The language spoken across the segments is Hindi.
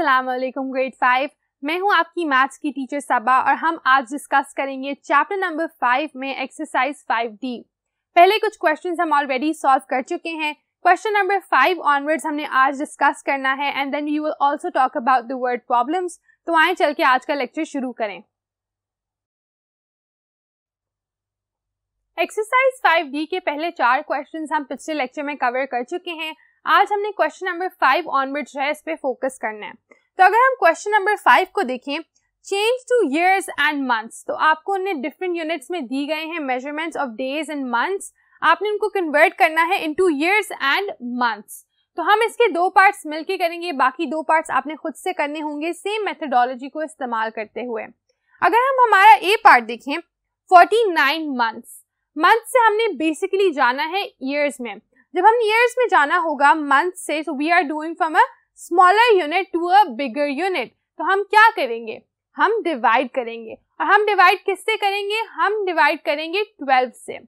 असलम ग्रेड फाइव मैं हूं आपकी मैथ्स की टीचर सबा और हम आज डिस्कस करेंगे चैप्टर नंबर फाइव में एक्सरसाइज फाइव डी पहले कुछ क्वेश्चन हम ऑलरेडी सॉल्व कर चुके हैं क्वेश्चन नंबर फाइव ऑनवर्ड्स हमने आज डिस्कस करना है and then you will also talk about the word problems तो आए चल के आज का लेक्चर शुरू करें एक्सरसाइज फाइव डी के पहले चार क्वेश्चन हम पिछले लेक्चर में कवर कर चुके हैं आज हमने क्वेश्चन नंबर फाइव ऑनवर्ड जो है इस पर फोकस करना है तो अगर हम क्वेश्चन नंबर फाइव को देखें change to years and months तो आपको उन्हें डिफरेंट यूनिट्स में दी गए हैं measurements of days and months आपने उनको कन्वर्ट करना है into years and months तो हम इसके दो पार्ट्स मिलके करेंगे बाकी दो पार्ट्स आपने खुद से करने होंगे सेम मेथडोलॉजी को इस्तेमाल करते हुए अगर हम हमारा ए पार्ट देखें 49 मंथ्स मंथ से हमने बेसिकली जाना है ईयर्स में जब हमने ईयर्स में जाना होगा मंथ से so we are doing from a smaller unit to a bigger unit तो हम क्या करेंगे हम डिवाइड करेंगे और हम डिवाइड किससे करेंगे हम डिवाइड करेंगे ट्वेल्व से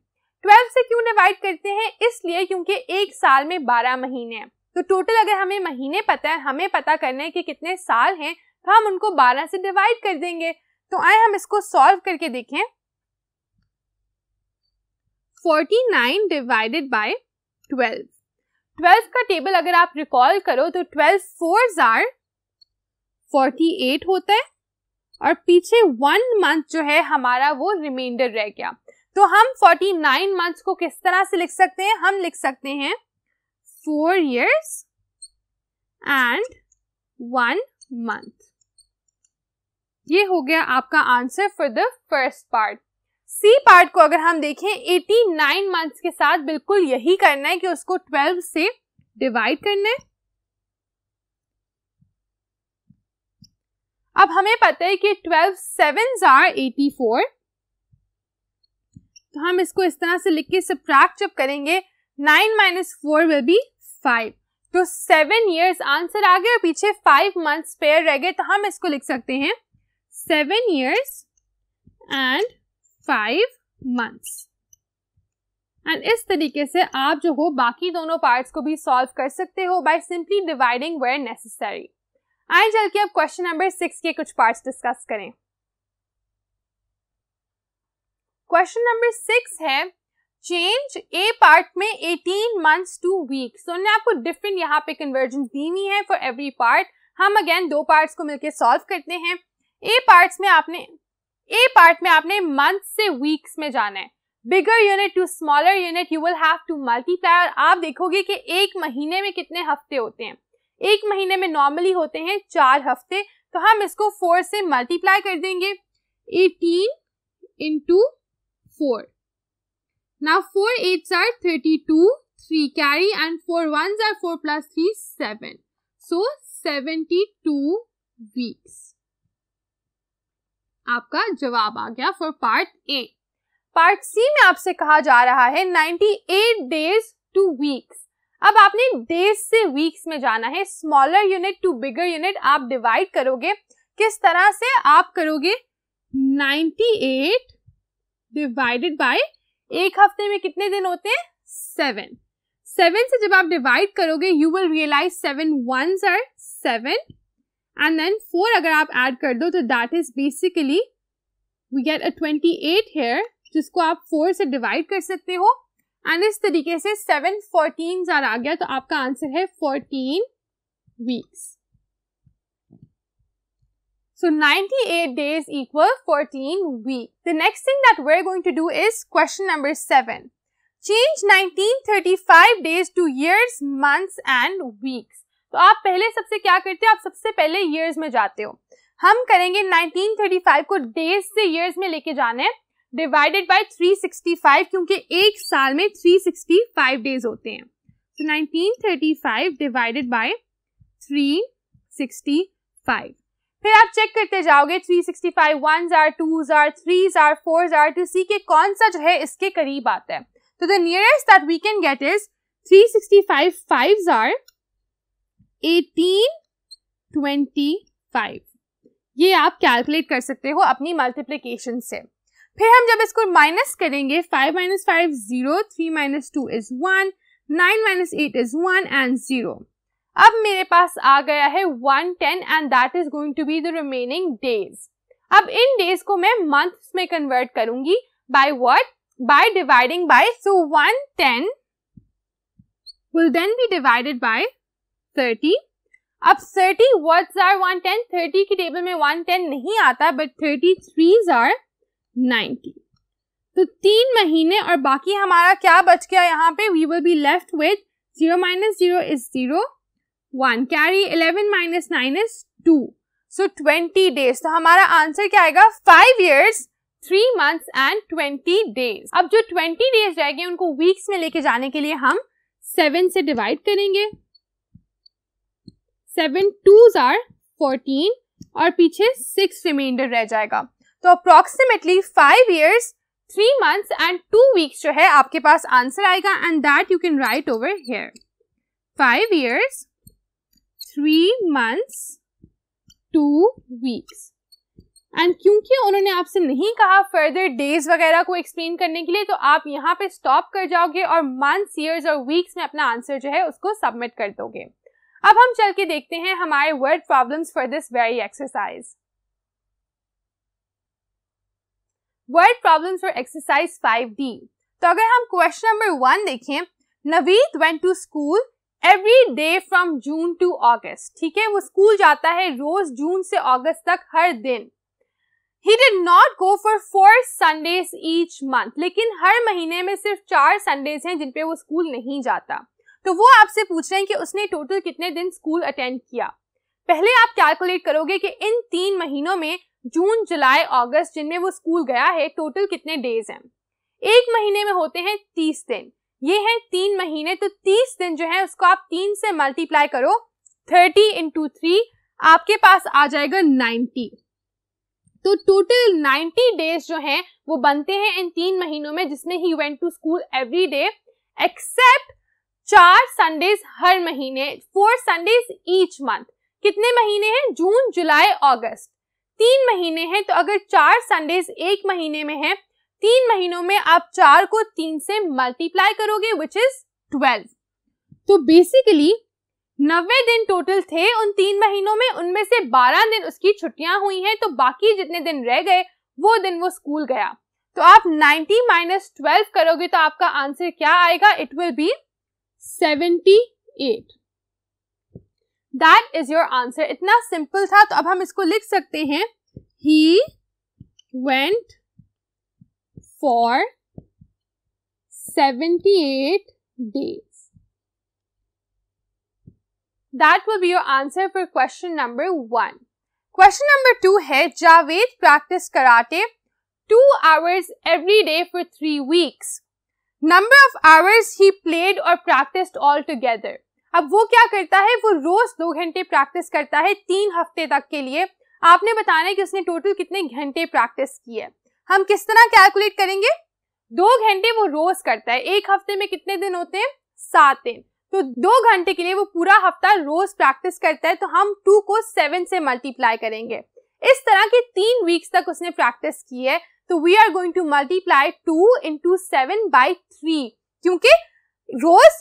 ट्वेल्व से क्यों डिवाइड करते हैं इसलिए क्योंकि एक साल में बारह महीने हैं तो टोटल अगर हमें महीने पता है हमें पता करना है कि कितने साल हैं तो हम उनको बारह से डिवाइड कर देंगे तो आए हम इसको सॉल्व करके देखें forty nine divided by twelve twelve का टेबल अगर आप रिकॉल करो तो twelve four are forty eight होता है और पीछे वन मंथ जो है हमारा वो रिमाइंडर रह गया तो हम फोर्टी नाइन मंथ को किस तरह से लिख सकते हैं हम लिख सकते हैं four years and one month ये हो गया आपका answer for the first part C part को अगर हम देखें 89 नाइन मंथ्स के साथ बिल्कुल यही करना है कि उसको 12 से डिवाइड करना है अब हमें पता है कि 12 सेवन आर 84 तो हम इसको इस तरह से लिख के सप्रैक्ट जब करेंगे 9 माइनस फोर विल बी 5 तो 7 ईयर्स आंसर आ गया पीछे 5 मंथ्स पेयर रह गए तो हम इसको लिख सकते हैं 7 years and five months and इस तरीके से आप जो हो बाकी दोनों पार्ट्स को भी सॉल्व कर सकते हो by simply dividing where necessary आए चल के अब क्वेश्चन नंबर सिक्स के कुछ पार्ट्स डिस्कस करें क्वेश्चन नंबर सिक्स है चेंज ए पार्ट में eighteen months to week so उन्होंने आपको डिफरेंट यहाँ पे कन्वर्जन दी हुई है फॉर एवरी पार्ट हम अगेन दो पार्ट्स को मिलकर सॉल्व करते हैं ए पार्ट्स में आपने ए पार्ट में आपने मंथ से वीक्स में जाना है bigger unit to smaller unit you will have to multiply और आप देखोगे कि एक महीने में कितने हफ्ते होते हैं एक महीने में नॉर्मली होते हैं चार हफ्ते तो हम इसको फोर से मल्टीप्लाई कर देंगे एटीन इंटू फोर ना four eight are thirty two three carry and four one are four plus three seven so seventy two weeks आपका जवाब आ गया for part A part C में आपसे कहा जा रहा है 98 डेज टू वीक्स अब आपने डेज से वीक्स में जाना है smaller unit to bigger unit आप डिवाइड करोगे किस तरह से आप करोगे 98 डिवाइडेड बाय एक हफ्ते में कितने दिन होते हैं सेवन सेवन से जब आप डिवाइड करोगे you will realise seven one are seven and then 4 agar aap add kar do, so that is basically we get a 28 here jisko aap 4 se divide kar sakte ho and is tarike se 7 14 zara aa to aapka answer hai 14 weeks so 98 days equal 14 weeks the next thing that we're going to do is question number 7 change 1935 days to years months and weeks तो आप पहले सबसे क्या करते हो आप सबसे पहले ईयर्स में जाते हो हम करेंगे 1935 को डेज से ईयर्स में लेके जाने डिवाइडेड बाय 365 क्योंकि एक साल में 365 डेज होते हैं तो 1935 डिवाइडेड बाय 365 फिर आप चेक करते जाओगे 365 ones are twos are threes are fours are to see के कौन सा जो है इसके करीब आता है तो the nearest that we can get is three 365 five are eighteen twenty five ये आप कैलकुलेट कर सकते हो अपनी मल्टीप्लीकेशन से फिर हम जब इसको माइनस करेंगे five minus five zero three minus two is one nine minus eight is one and zero अब मेरे पास आ गया है one ten and that is going to be the remaining days अब इन डेज को मैं मंथ में कन्वर्ट करूंगी by what by dividing by so one ten will then be divided by thirty अब thirty words are one ten thirty की टेबल में वन टेन नहीं आता but thirty threes are ninety तो तीन महीने और बाकी हमारा क्या बच गया यहाँ पे we will be left with zero minus zero is zero one carry eleven minus nine is two so twenty days तो हमारा आंसर क्या आएगा five years three months and twenty days अब जो ट्वेंटी डेज रह गए उनको वीक्स में लेके जाने के लिए हम सेवन से डिवाइड करेंगे सेवन टूज आर फोर्टीन और पीछे सिक्स रिमाइंडर रह जाएगा तो approximately five years three months and two weeks जो है आपके पास आंसर आएगा and that you can write over here five years three months two weeks and क्योंकि उन्होंने आपसे नहीं कहा फर्दर डेज वगैरह को एक्सप्लेन करने के लिए तो आप यहाँ पे स्टॉप कर जाओगे और मंथ्स ईयर्स और वीक्स में अपना आंसर जो है उसको सबमिट कर दोगे अब हम चल के देखते हैं हमारे word problems for this very exercise word problems for exercise 5D तो अगर हम क्वेश्चन नंबर वन देखें Naveed went to school every day from June to August ठीक है वो स्कूल जाता है रोज जून से अगस्त तक हर दिन he did not go for four Sundays each month लेकिन हर महीने में सिर्फ चार संडेज हैं जिन पे वो स्कूल नहीं जाता तो वो आपसे पूछ रहे हैं कि उसने टोटल कितने दिन स्कूल अटेंड किया पहले आप कैलकुलेट करोगे कि इन तीन महीनों में जून जुलाई अगस्त जिनमें वो स्कूल गया है टोटल कितने डेज हैं एक महीने में होते हैं तीस दिन ये है तीन महीने तो तीस दिन जो है उसको आप तीन से मल्टीप्लाई करो थर्टी इंटू थ्री आपके पास आ जाएगा नाइन्टी तो टोटल 90 डेज जो हैं वो बनते हैं इन तीन महीनों में जिसमें he went to school every day except चार संडेज हर महीने फोर संडेज ईच मंथ कितने महीने हैं जून जुलाई अगस्त तीन महीने हैं तो अगर चार संडेज एक महीने में है तीन महीनों में आप चार को तीन से मल्टीप्लाई करोगे विच इज ट्वेल्व तो बेसिकली नब्बे दिन टोटल थे उन तीन महीनों में उनमें से बारह दिन उसकी छुट्टियां हुई हैं तो बाकी जितने दिन रह गए वो दिन वो स्कूल गया तो आप नाइनटी माइनस ट्वेल्व करोगे तो आपका आंसर क्या आएगा it will be seventy eight that is your answer इतना सिंपल था तो अब हम इसको लिख सकते हैं he went for seventy eight days that will be your answer for question number one question number two है Javed practice karate two hours every day for three weeks number of hours he played और प्रैक्टिस्ड ऑल टुगेदर अब वो क्या करता है वो रोज दो घंटे प्रैक्टिस करता है तीन हफ्ते तक के लिए आपने बताना है कि उसने टोटल कितने घंटे प्रैक्टिस की है हम किस तरह कैलकुलेट करेंगे दो घंटे वो रोज करता है एक हफ्ते में कितने दिन होते हैं सात दिन तो दो घंटे के लिए वो पूरा हफ्ता रोज प्रैक्टिस करता है तो हम टू को सेवन से मल्टीप्लाई करेंगे इस तरह के तीन वीक्स तक उसने प्रैक्टिस की है तो we are going to multiply two into seven by three क्योंकि रोज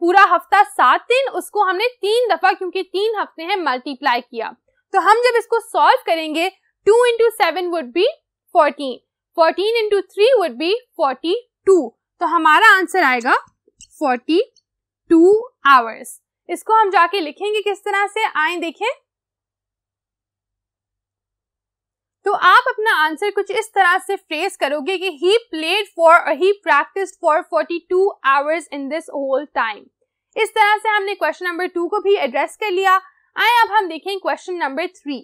पूरा हफ्ता सात दिन उसको हमने तीन दफा क्योंकि तीन हफ्ते हैं मल्टीप्लाई किया तो हम जब इसको सॉल्व करेंगे two into seven would be fourteen fourteen into three would be forty two तो हमारा आंसर आएगा फोर्टी टू आवर्स इसको हम जाके लिखेंगे किस तरह से आए देखें तो आप अपना आंसर कुछ इस तरह से फ्रेस करोगे कि ही प्लेड फॉर और he practice for 42 hours in this whole time इस तरह से हमने क्वेश्चन नंबर टू को भी एड्रेस कर लिया आए अब हम देखें क्वेश्चन नंबर थ्री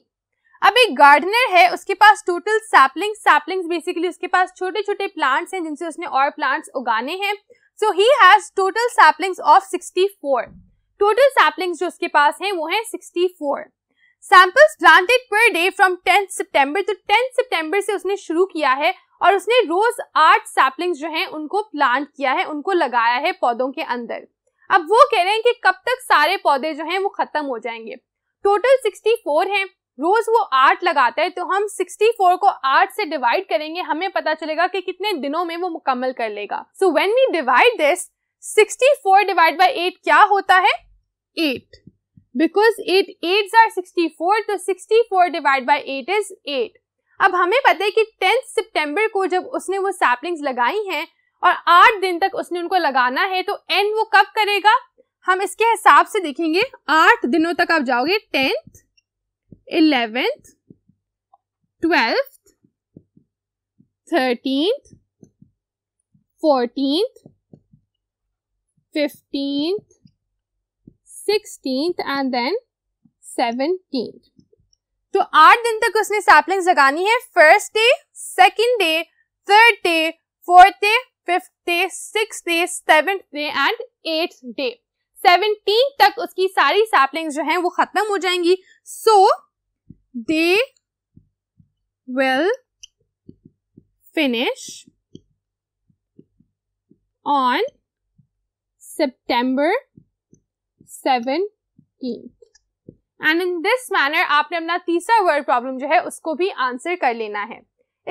अब एक गार्डनर है उसके पास टोटल सैपलिंग्स सैपलिंग्स बेसिकली उसके पास छोटे छोटे प्लांट्स हैं जिनसे उसने और प्लांट्स उगाने हैं so he has total saplings of 64 total saplings जो उसके पास हैं वो हैं 64 samples planted per day from tenth सितंबर तो टेंथ सितंबर से उसने शुरू किया है और उसने रोज आठ सैपलिंग जो हैं उनको प्लांट किया है उनको लगाया है पौधों के अंदर अब वो कह रहे हैं कि कब तक सारे पौधे जो हैं वो खत्म हो जाएंगे टोटल सिक्सटी फोर है रोज वो आठ लगाता है तो हम सिक्सटी फोर को आठ से डिवाइड करेंगे हमें पता चलेगा कि कितने दिनों में वो मुकम्मल कर लेगा so when we divide this sixty four divide by eight क्या होता है eight because eight eight are sixty four तो sixty four divide by eight is eight अब हमें पता है कि टेंथ सितंबर को जब उसने वो सैपलिंग्स लगाई हैं और आठ दिन तक उसने उनको लगाना है तो एन वो कब करेगा हम इसके हिसाब से देखेंगे आठ दिनों तक आप जाओगे tenth eleventh twelfth thirteenth fourteenth fifteenth sixteenth and then seventeen तो आठ दिन तक उसने सैपलिंग लगानी है first day second day third day fourth day fifth day six day seventh day and eight day seventeen तक उसकी सारी सैपलिंग जो हैं वो खत्म हो जाएंगी so they will finish on September seventeen and in this manner आपने अपना तीसरा वर्ड प्रॉब्लम जो है उसको भी आंसर कर लेना है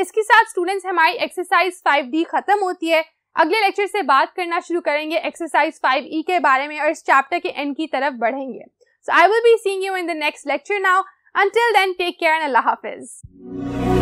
इसके साथ स्टूडेंट्स हमारी एक्सरसाइज फाइव डी खत्म होती है अगले लेक्चर से बात करना शुरू करेंगे एक्सरसाइज फाइव ई के बारे में और इस चैप्टर के एंड की तरफ बढ़ेंगे so I will be seeing you in the next lecture now until then take care and अल्लाह हाफिज़